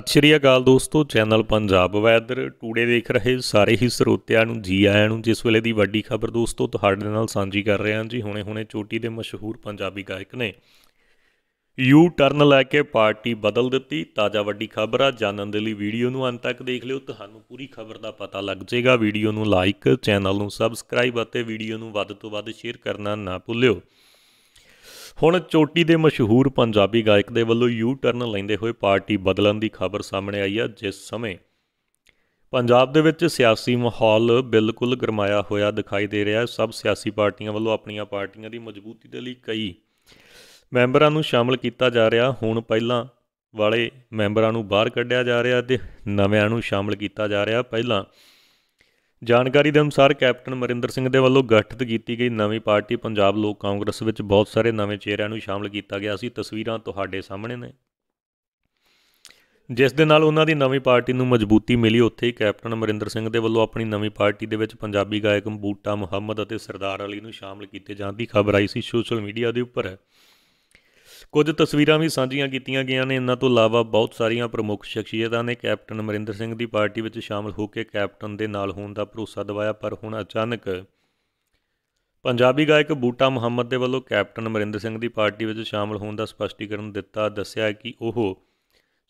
ਸਤਿ ਸ਼੍ਰੀ ਅਕਾਲ ਦੋਸਤੋ channel Punjab weather today ਦੇਖ ਰਹੇ ਸਾਰੇ ਹੀ ਸਰੋਤਿਆਂ ਨੂੰ ਜੀ ਆਇਆਂ ਨੂੰ ਜਿਸ ਵੇਲੇ ਦੀ ਵੱਡੀ ਖਬਰ ਦੋਸਤੋ ਤੁਹਾਡੇ ਨਾਲ ਸਾਂਝੀ ਕਰ ਰਹੇ ਹਾਂ ਜੀ ਹੁਣੇ-ਹੁਣੇ ਚੋਟੀ ਦੇ ਮਸ਼ਹੂਰ ਪੰਜਾਬੀ ਗਾਇਕ ਨੇ ਯੂ ਟਰਨ ਲੈ ਕੇ ਪਾਰਟੀ ਬਦਲ ਦਿੱਤੀ ਤਾਜ਼ਾ ਵੱਡੀ ਖਬਰ ਆ ਜਾਣਨ ਦੇ ਲਈ ਵੀਡੀਓ ਨੂੰ ਅੰਤ ਤੱਕ ਦੇਖ ਲਿਓ ਤੁਹਾਨੂੰ ਪੂਰੀ ਖਬਰ ਦਾ ਪਤਾ ਲੱਗ ਜਾਏਗਾ ਵੀਡੀਓ ਨੂੰ ਲਾਈਕ ਚੈਨਲ ਨੂੰ ਸਬਸਕ੍ਰਾਈਬ ਅਤੇ ਵੀਡੀਓ ਨੂੰ ਵੱਧ ਤੋਂ ਵੱਧ ਸ਼ੇਅਰ ਕਰਨਾ ਨਾ ਭੁੱਲਿਓ ਹੁਣ ਚੋਟੀ ਦੇ ਮਸ਼ਹੂਰ ਪੰਜਾਬੀ ਗਾਇਕ ਦੇ ਵੱਲੋਂ ਯੂ ਟਰਨ ਲੈਂਦੇ ਹੋਏ ਪਾਰਟੀ ਬਦਲਣ ਦੀ ਖਬਰ ਸਾਹਮਣੇ ਆਈ ਹੈ ਜਿਸ ਸਮੇਂ ਪੰਜਾਬ ਦੇ ਵਿੱਚ ਸਿਆਸੀ ਮਾਹੌਲ ਬਿਲਕੁਲ ਗਰਮਾਇਆ ਹੋਇਆ ਦਿਖਾਈ ਦੇ ਰਿਹਾ ਹੈ ਸਭ ਸਿਆਸੀ ਪਾਰਟੀਆਂ ਵੱਲੋਂ ਆਪਣੀਆਂ ਪਾਰਟੀਆਂ ਦੀ ਮਜ਼ਬੂਤੀ ਦੇ ਲਈ ਕਈ ਮੈਂਬਰਾਂ ਨੂੰ ਸ਼ਾਮਲ ਕੀਤਾ ਜਾ ਰਿਹਾ ਹੁਣ ਪਹਿਲਾਂ ਵਾਲੇ ਮੈਂਬਰਾਂ ਨੂੰ ਬਾਹਰ ਕੱਢਿਆ ਜਾ ਰਿਹਾ ਤੇ ਨਵਿਆਂ ਨੂੰ ਸ਼ਾਮਲ ਕੀਤਾ ਜਾ ਰਿਹਾ ਪਹਿਲਾਂ ਜਾਣਕਾਰੀ ਦੇ ਅਨੁਸਾਰ ਕੈਪਟਨ ਮਰਿੰਦਰ ਸਿੰਘ ਦੇ ਵੱਲੋਂ ਗਠਿਤ ਕੀਤੀ ਗਈ ਨਵੀਂ ਪਾਰਟੀ ਪੰਜਾਬ ਲੋਕ ਕਾਂਗਰਸ ਵਿੱਚ ਬਹੁਤ ਸਾਰੇ ਨਵੇਂ ਚਿਹਰਿਆਂ ਨੂੰ ਸ਼ਾਮਲ ਕੀਤਾ ਗਿਆ ਸੀ ਤਸਵੀਰਾਂ ਤੁਹਾਡੇ ਸਾਹਮਣੇ ਨੇ ਜਿਸ ਦੇ ਨਾਲ ਉਹਨਾਂ ਦੀ ਨਵੀਂ ਪਾਰਟੀ ਨੂੰ ਮਜ਼ਬੂਤੀ ਮਿਲੀ ਉੱਥੇ ਹੀ ਕੈਪਟਨ ਮਰਿੰਦਰ ਸਿੰਘ ਦੇ ਵੱਲੋਂ ਆਪਣੀ ਨਵੀਂ ਪਾਰਟੀ ਦੇ ਵਿੱਚ ਪੰਜਾਬੀ ਗਾਇਕ ਬੂਟਾ ਮੁਹੰਮਦ ਅਤੇ ਸਰਦਾਰ ਅਲੀ ਨੂੰ ਸ਼ਾਮਲ ਕੀਤੇ ਜਾਣ ਦੀ ਖਬਰ ਆਈ ਸੀ ਸੋਸ਼ਲ ਮੀਡੀਆ ਦੇ ਉੱਪਰ ਕੁਝ ਤਸਵੀਰਾਂ ਵੀ ਸਾਂਝੀਆਂ ਕੀਤੀਆਂ ਗਈਆਂ ਨੇ ਇਹਨਾਂ ਤੋਂ ਇਲਾਵਾ ਬਹੁਤ ਸਾਰੀਆਂ ਪ੍ਰਮੁੱਖ ਸ਼ਖਸੀਅਤਾਂ ਨੇ ਕੈਪਟਨ ਅਮਰਿੰਦਰ ਸਿੰਘ ਦੀ ਪਾਰਟੀ ਵਿੱਚ ਸ਼ਾਮਲ ਹੋ ਕੇ ਕੈਪਟਨ ਦੇ ਨਾਲ ਹੋਣ ਦਾ ਭਰੋਸਾ ਦਿਵਾਇਆ ਪਰ ਹੁਣ ਅਚਾਨਕ ਪੰਜਾਬੀ ਗਾਇਕ ਬੂਟਾ ਮੁਹੰਮਦ ਦੇ ਵੱਲੋਂ ਕੈਪਟਨ ਅਮਰਿੰਦਰ ਸਿੰਘ ਦੀ ਪਾਰਟੀ ਵਿੱਚ ਸ਼ਾਮਲ ਹੋਣ ਦਾ ਸਪਸ਼ਟੀਕਰਨ ਦਿੱਤਾ ਦੱਸਿਆ ਕਿ ਉਹ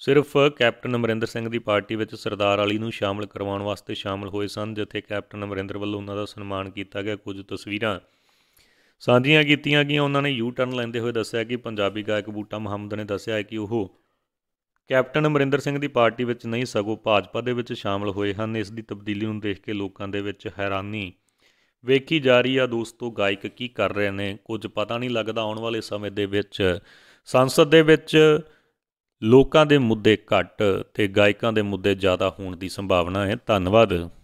ਸਿਰਫ ਕੈਪਟਨ ਅਮਰਿੰਦਰ ਸਿੰਘ ਦੀ ਪਾਰਟੀ ਵਿੱਚ ਸਰਦਾਰ ਵਾਲੀ ਨੂੰ ਸ਼ਾਮਲ ਕਰਵਾਉਣ ਵਾਸਤੇ ਸ਼ਾਮਲ ਹੋਏ ਸਨ ਜਿੱਥੇ ਕੈਪਟਨ ਅਮਰਿੰਦਰ ਵੱਲੋਂ ਉਹਨਾਂ ਦਾ ਸਨਮਾਨ ਕੀਤਾ ਗਿਆ ਕੁਝ ਤਸਵੀਰਾਂ ਸਾਂਝੀਆਂ ਕੀਤੀਆਂ ਗਈਆਂ ਉਹਨਾਂ ਨੇ ਯੂ ਟਰਨ ਲੈਂਦੇ ਹੋਏ ਦੱਸਿਆ ਕਿ ਪੰਜਾਬੀ ਗਾਇਕ ਬੂਟਾ ਮੁਹੰਮਦ ਨੇ ਦੱਸਿਆ ਹੈ ਕਿ ਉਹ ਕੈਪਟਨ ਅਮਰਿੰਦਰ ਸਿੰਘ ਦੀ ਪਾਰਟੀ ਵਿੱਚ ਨਹੀਂ ਸਗੋਂ ਭਾਜਪਾ ਦੇ ਵਿੱਚ ਸ਼ਾਮਲ ਹੋਏ ਹਨ ਇਸ ਦੀ ਤਬਦੀਲੀ ਨੂੰ ਦੇਖ ਕੇ ਲੋਕਾਂ ਦੇ ਵਿੱਚ ਹੈਰਾਨੀ ਵੇਖੀ ਜਾ ਰਹੀ ਆ ਦੋਸਤੋ ਗਾਇਕ ਕੀ ਕਰ ਰਹੇ ਨੇ ਕੁਝ ਪਤਾ ਨਹੀਂ ਲੱਗਦਾ ਆਉਣ ਵਾਲੇ ਸਮੇਂ ਦੇ ਵਿੱਚ ਸੰਸਦ ਦੇ ਵਿੱਚ ਲੋਕਾਂ ਦੇ ਮੁੱਦੇ ਘੱਟ ਤੇ ਗਾਇਕਾਂ ਦੇ ਮੁੱਦੇ ਜ਼ਿਆਦਾ ਹੋਣ ਦੀ ਸੰਭਾਵਨਾ ਹੈ ਧੰਨਵਾਦ